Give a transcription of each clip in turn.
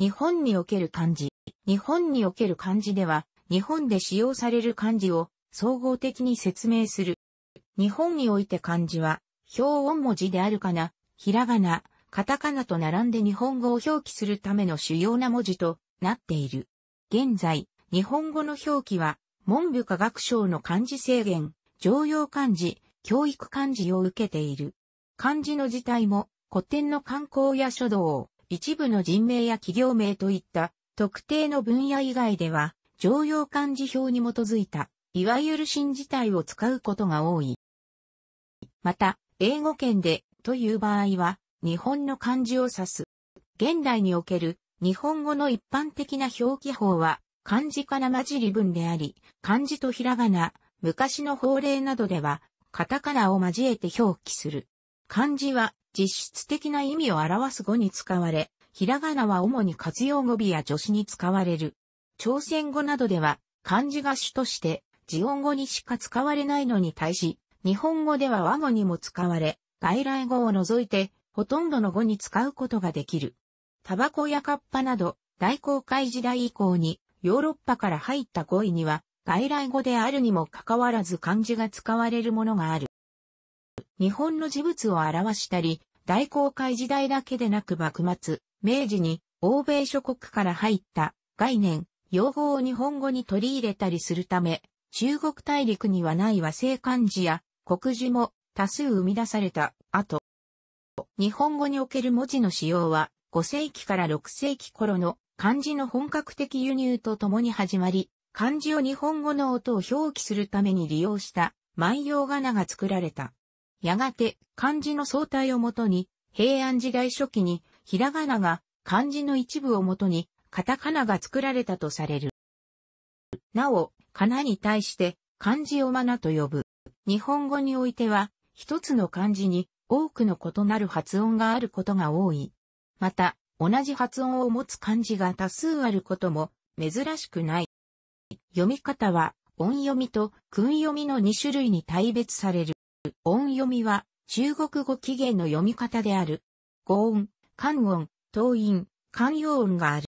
日本における漢字。日本における漢字では、日本で使用される漢字を総合的に説明する。日本において漢字は、表音文字であるかな、ひらがな、カタカナと並んで日本語を表記するための主要な文字となっている。現在、日本語の表記は、文部科学省の漢字制限、常用漢字、教育漢字を受けている。漢字の字体も古典の観光や書道、一部の人名や企業名といった特定の分野以外では、常用漢字表に基づいた、いわゆる新字体を使うことが多い。また、英語圏でという場合は、日本の漢字を指す。現代における日本語の一般的な表記法は、漢字から混じり文であり、漢字とひらがな、昔の法令などでは、カタカナを交えて表記する。漢字は実質的な意味を表す語に使われ、ひらがなは主に活用語尾や助詞に使われる。朝鮮語などでは、漢字が主として、字音語にしか使われないのに対し、日本語では和語にも使われ、外来語を除いて、ほとんどの語に使うことができる。タバコやカッパなど、大航海時代以降に、ヨーロッパから入った語彙には、外来語であるにもかかわらず漢字が使われるものがある。日本の事物を表したり、大航海時代だけでなく幕末、明治に欧米諸国から入った概念、用語を日本語に取り入れたりするため、中国大陸にはない和製漢字や国字も多数生み出された後、日本語における文字の使用は5世紀から6世紀頃の漢字の本格的輸入とともに始まり、漢字を日本語の音を表記するために利用した万葉仮名が作られた。やがて漢字の相対をもとに、平安時代初期に、ひらがなが漢字の一部をもとに、カタカナが作られたとされる。なお、かなに対して漢字をマナと呼ぶ。日本語においては、一つの漢字に多くの異なる発音があることが多い。また、同じ発音を持つ漢字が多数あることも珍しくない。読み方は、音読みと訓読みの2種類に大別される。音読みは中国語起源の読み方である。語音、漢音、東音、漢用音がある。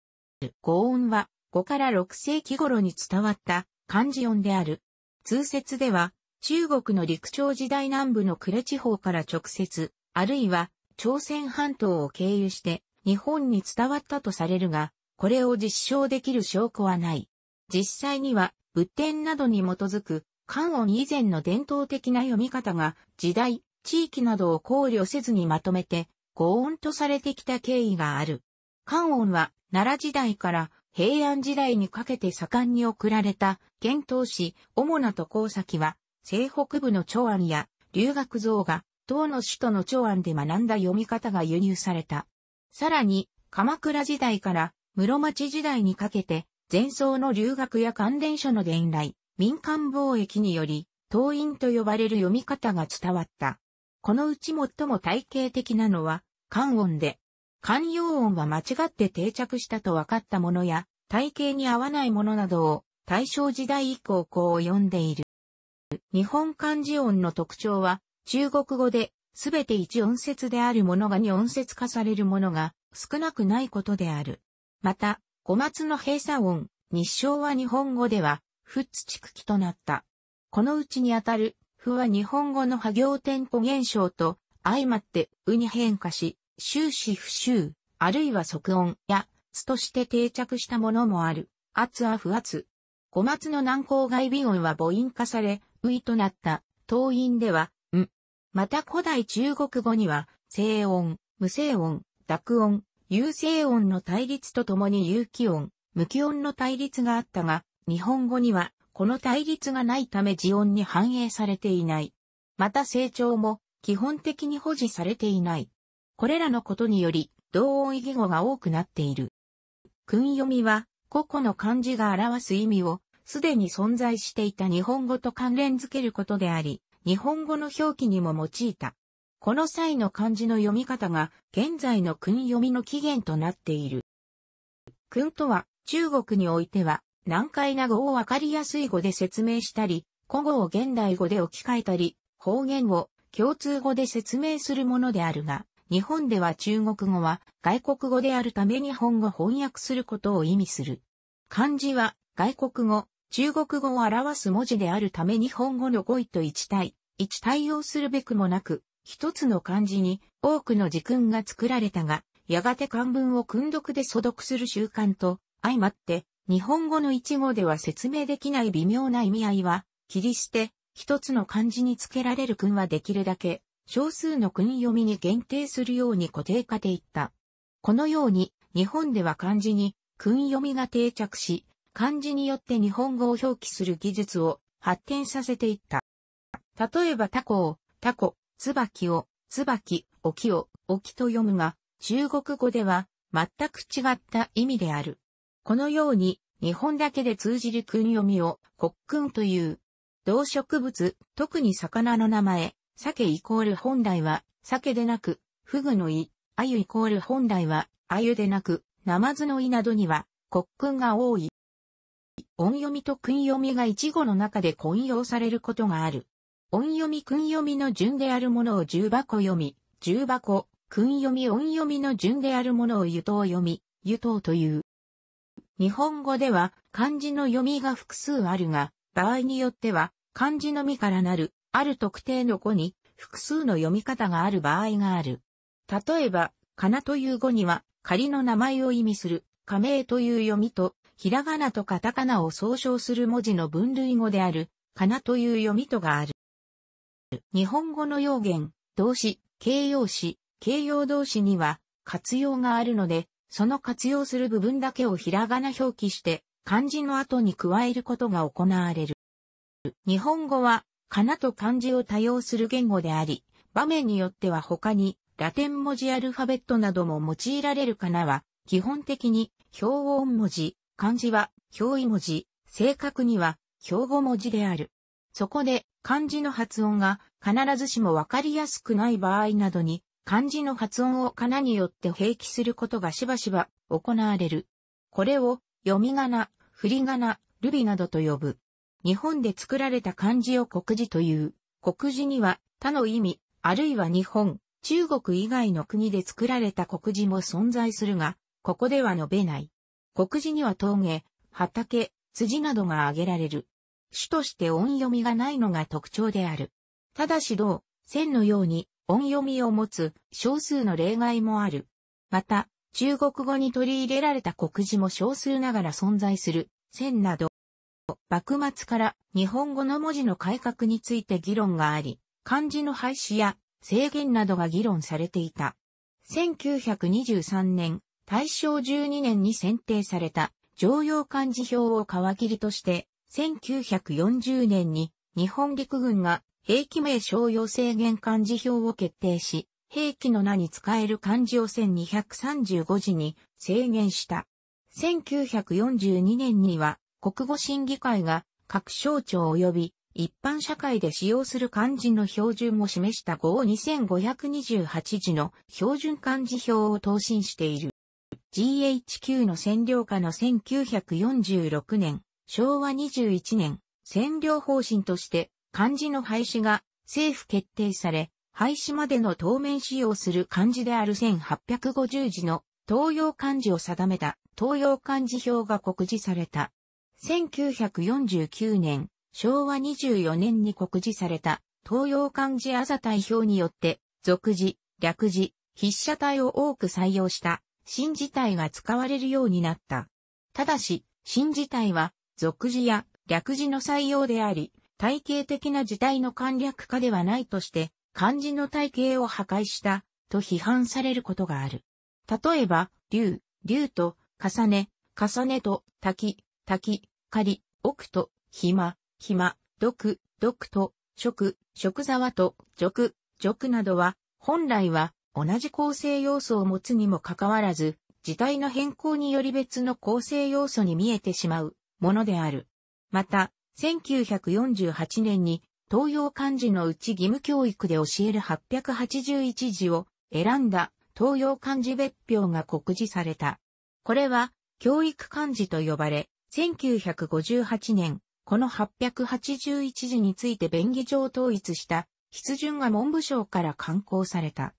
語音は5から6世紀頃に伝わった漢字音である。通説では中国の陸朝時代南部の呉地方から直接、あるいは朝鮮半島を経由して日本に伝わったとされるが、これを実証できる証拠はない。実際には仏典などに基づく漢音以前の伝統的な読み方が時代、地域などを考慮せずにまとめて、語音とされてきた経緯がある。漢音は奈良時代から平安時代にかけて盛んに送られた、遣唐使、主な渡航先は、西北部の長安や、留学像が、唐の首都の長安で学んだ読み方が輸入された。さらに、鎌倉時代から室町時代にかけて、前奏の留学や関連書の伝来、民間貿易により、党員と呼ばれる読み方が伝わった。このうち最も体系的なのは、漢音で、漢用音は間違って定着したと分かったものや、体系に合わないものなどを、大正時代以降こう呼んでいる。日本漢字音の特徴は、中国語で、すべて一音節であるものが二音節化されるものが少なくないことである。また、小松の閉鎖音、日照は日本語では、富津地区記となった。このうちにあたる、富は日本語の破行店舗現象と相まって、うに変化し、終始不終、あるいは即音や、つとして定着したものもある。圧は不圧。小松の南高外微音は母音化され、ういとなった、当音では、ん。また古代中国語には、静音、無静音、濁音、有静音の対立とともに有機音、無機音の対立があったが、日本語には、この対立がないため字音に反映されていない。また成長も、基本的に保持されていない。これらのことにより、同音異義語が多くなっている。訓読みは、個々の漢字が表す意味を、すでに存在していた日本語と関連づけることであり、日本語の表記にも用いた。この際の漢字の読み方が、現在の訓読みの起源となっている。訓とは、中国においては、難解な語をわかりやすい語で説明したり、古語を現代語で置き換えたり、方言を共通語で説明するものであるが、日本では中国語は外国語であるため日本語翻訳することを意味する。漢字は外国語、中国語を表す文字であるため日本語の語彙と一体、一対応するべくもなく、一つの漢字に多くの字訓が作られたが、やがて漢文を訓読で素読する習慣と相まって日本語の一語では説明できない微妙な意味合いは、切り捨て、一つの漢字につけられる訓はできるだけ、少数の訓読みに限定するように固定化でいった。このように、日本では漢字に、訓読みが定着し、漢字によって日本語を表記する技術を発展させていった。例えばタコを、タコ、椿を、椿、沖を、沖と読むが、中国語では全く違った意味である。このように、日本だけで通じる訓読みを、国訓という。動植物、特に魚の名前、鮭イコール本来は、鮭でなく、フグの胃、鮎イコール本来は、鮎でなく、ナマズの胃などには、国訓が多い。音読みと訓読みが一語の中で混用されることがある。音読み訓読みの順であるものを重箱読み、重箱、訓読み音読みの順であるものを湯頭読み、湯頭という。日本語では漢字の読みが複数あるが、場合によっては漢字のみからなる、ある特定の語に複数の読み方がある場合がある。例えば、かなという語には仮の名前を意味する仮名という読みと、ひらがなとカタカナを総称する文字の分類語である、かなという読みとがある。日本語の用言、動詞、形容詞、形容動詞には活用があるので、その活用する部分だけをひらがな表記して、漢字の後に加えることが行われる。日本語は、かなと漢字を多用する言語であり、場面によっては他に、ラテン文字アルファベットなども用いられるかなは、基本的に、表音文字、漢字は、表意文字、正確には、表語文字である。そこで、漢字の発音が必ずしもわかりやすくない場合などに漢字の発音をかなによって併記することがしばしば行われる。これを読み仮名、振り仮名、ルビなどと呼ぶ。日本で作られた漢字を国字という。国字には他の意味、あるいは日本、中国以外の国で作られた国字も存在するが、ここでは述べない。国字には峠、畑、辻などが挙げられる。主として音読みがないのが特徴である。ただし同、線のように、音読みを持つ少数の例外もある。また、中国語に取り入れられた国字も少数ながら存在する、線など、幕末から日本語の文字の改革について議論があり、漢字の廃止や制限などが議論されていた。1923年、大正12年に選定された常用漢字表を皮切りとして、1940年に日本陸軍が兵器名商用制限漢字表を決定し、兵器の名に使える漢字を1235字に制限した。1942年には国語審議会が各省庁及び一般社会で使用する漢字の標準を示した5を2528字の標準漢字表を答申している。GHQ の占領下の1946年、昭和21年、占領方針として漢字の廃止が政府決定され、廃止までの当面使用する漢字である1850字の東洋漢字を定めた東洋漢字表が告示された。1949年、昭和24年に告示された東洋漢字あざ体表によって、俗字、略字、筆者体を多く採用した新字体が使われるようになった。ただし、新字体は、俗字や略字の採用であり、体系的な時代の簡略化ではないとして、漢字の体系を破壊した、と批判されることがある。例えば、竜、竜と、重ね、重ねと、滝、滝、仮、奥と、暇、暇、毒、毒と、食、食沢と、俗、俗などは、本来は同じ構成要素を持つにもかかわらず、時代の変更により別の構成要素に見えてしまうものである。また、1948年に東洋漢字のうち義務教育で教える881字を選んだ東洋漢字別表が告示された。これは教育漢字と呼ばれ、1958年、この881字について便宜上統一した筆順が文部省から刊行された。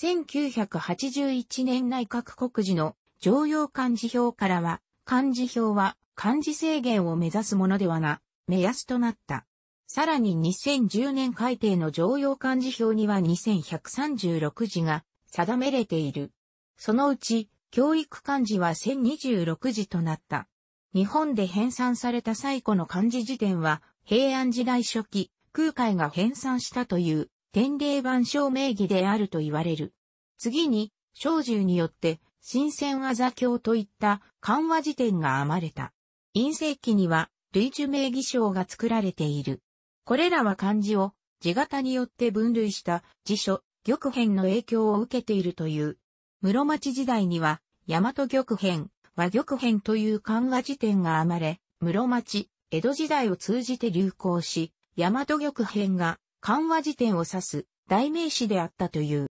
1981年内閣告示の常用漢字表からは、漢字表は漢字制限を目指すものではな目安となった。さらに2010年改定の常用漢字表には2136字が定めれている。そのうち、教育漢字は1026字となった。日本で編纂された最古の漢字辞典は、平安時代初期、空海が編纂したという、天霊版証名義であると言われる。次に、小獣によって、新鮮技教といった漢和辞典が編まれた。陰性期には、類受名義章が作られている。これらは漢字を字型によって分類した辞書、玉編の影響を受けているという。室町時代には、大和玉編、和玉編という漢和辞典が編まれ、室町、江戸時代を通じて流行し、大和玉編が漢和辞典を指す代名詞であったという。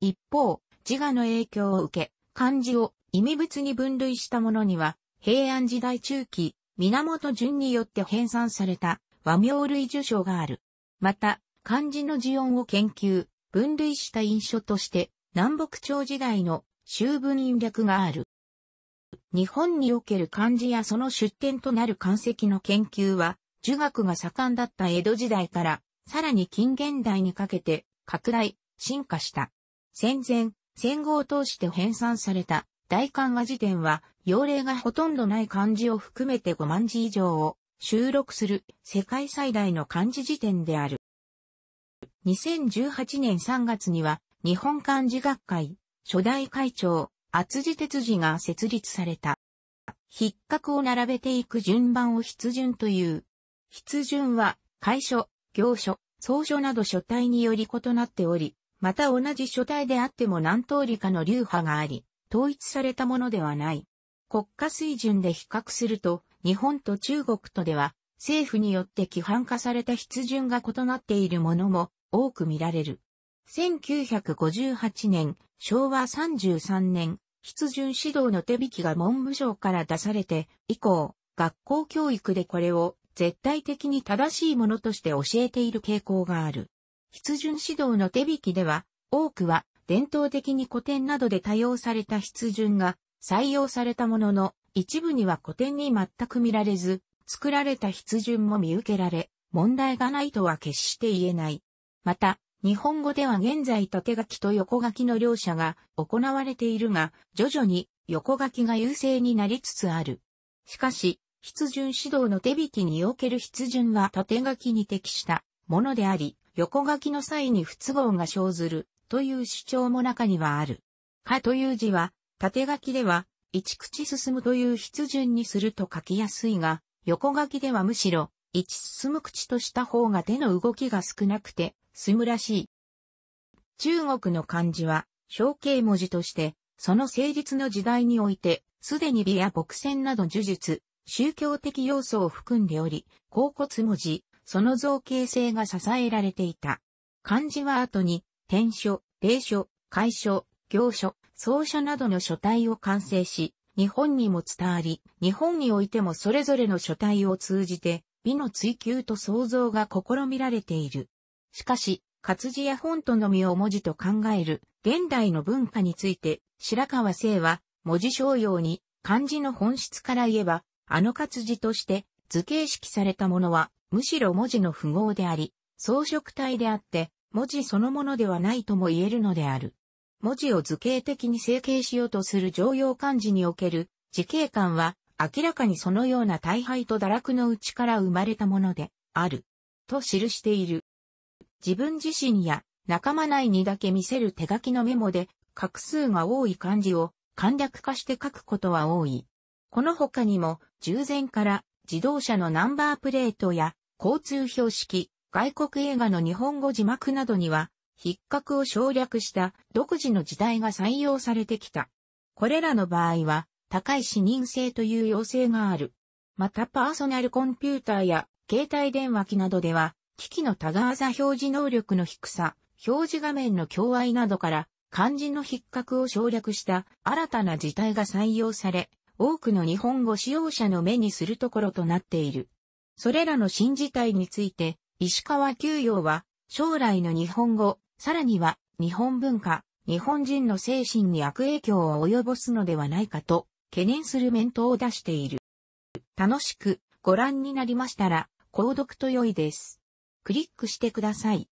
一方、自我の影響を受け、漢字を意味物に分類したものには、平安時代中期、源順によって編纂された和名類受賞がある。また、漢字の字音を研究、分類した印書として、南北朝時代の修文院略がある。日本における漢字やその出典となる漢石の研究は、儒学が盛んだった江戸時代から、さらに近現代にかけて、拡大、進化した。戦前、戦後を通して編纂された大漢和辞典は、用例がほとんどない漢字を含めて5万字以上を収録する世界最大の漢字辞典である。2018年3月には日本漢字学会初代会長厚地哲司が設立された。筆格を並べていく順番を筆順という。筆順は楷書、行書、草書など書体により異なっており、また同じ書体であっても何通りかの流派があり、統一されたものではない。国家水準で比較すると、日本と中国とでは、政府によって規範化された筆順が異なっているものも多く見られる。1958年、昭和33年、筆順指導の手引きが文部省から出されて、以降、学校教育でこれを絶対的に正しいものとして教えている傾向がある。筆順指導の手引きでは、多くは伝統的に古典などで多用された筆順が採用されたものの、一部には古典に全く見られず、作られた筆順も見受けられ、問題がないとは決して言えない。また、日本語では現在縦書きと横書きの両者が行われているが、徐々に横書きが優勢になりつつある。しかし、筆順指導の手引きにおける筆順は縦書きに適したものであり、横書きの際に不都合が生ずるという主張も中にはある。かという字は縦書きでは、一口進むという筆順にすると書きやすいが、横書きではむしろ、一進む口とした方が手の動きが少なくて、進むらしい。中国の漢字は、象形文字として、その成立の時代において、すでに美や牧線など呪術、宗教的要素を含んでおり、甲骨文字、その造形性が支えられていた。漢字は後に、天書、霊書、会書、行書、奏者などの書体を完成し、日本にも伝わり、日本においてもそれぞれの書体を通じて、美の追求と創造が試みられている。しかし、活字や本とのみを文字と考える現代の文化について、白川聖は文字商用に漢字の本質から言えば、あの活字として図形式されたものは、むしろ文字の符号であり、装飾体であって、文字そのものではないとも言えるのである。文字を図形的に整形しようとする常用漢字における時形感は明らかにそのような大敗と堕落のうちから生まれたものであると記している。自分自身や仲間内にだけ見せる手書きのメモで画数が多い漢字を簡略化して書くことは多い。この他にも従前から自動車のナンバープレートや交通標識、外国映画の日本語字幕などには筆格を省略した独自の字体が採用されてきた。これらの場合は、高い視認性という要請がある。またパーソナルコンピューターや携帯電話機などでは、機器のタガーザ表示能力の低さ、表示画面の境愛などから、漢字の筆格を省略した新たな事態が採用され、多くの日本語使用者の目にするところとなっている。それらの新事態について、石川久陽は、将来の日本語、さらには、日本文化、日本人の精神に悪影響を及ぼすのではないかと、懸念する面倒を出している。楽しくご覧になりましたら、購読と良いです。クリックしてください。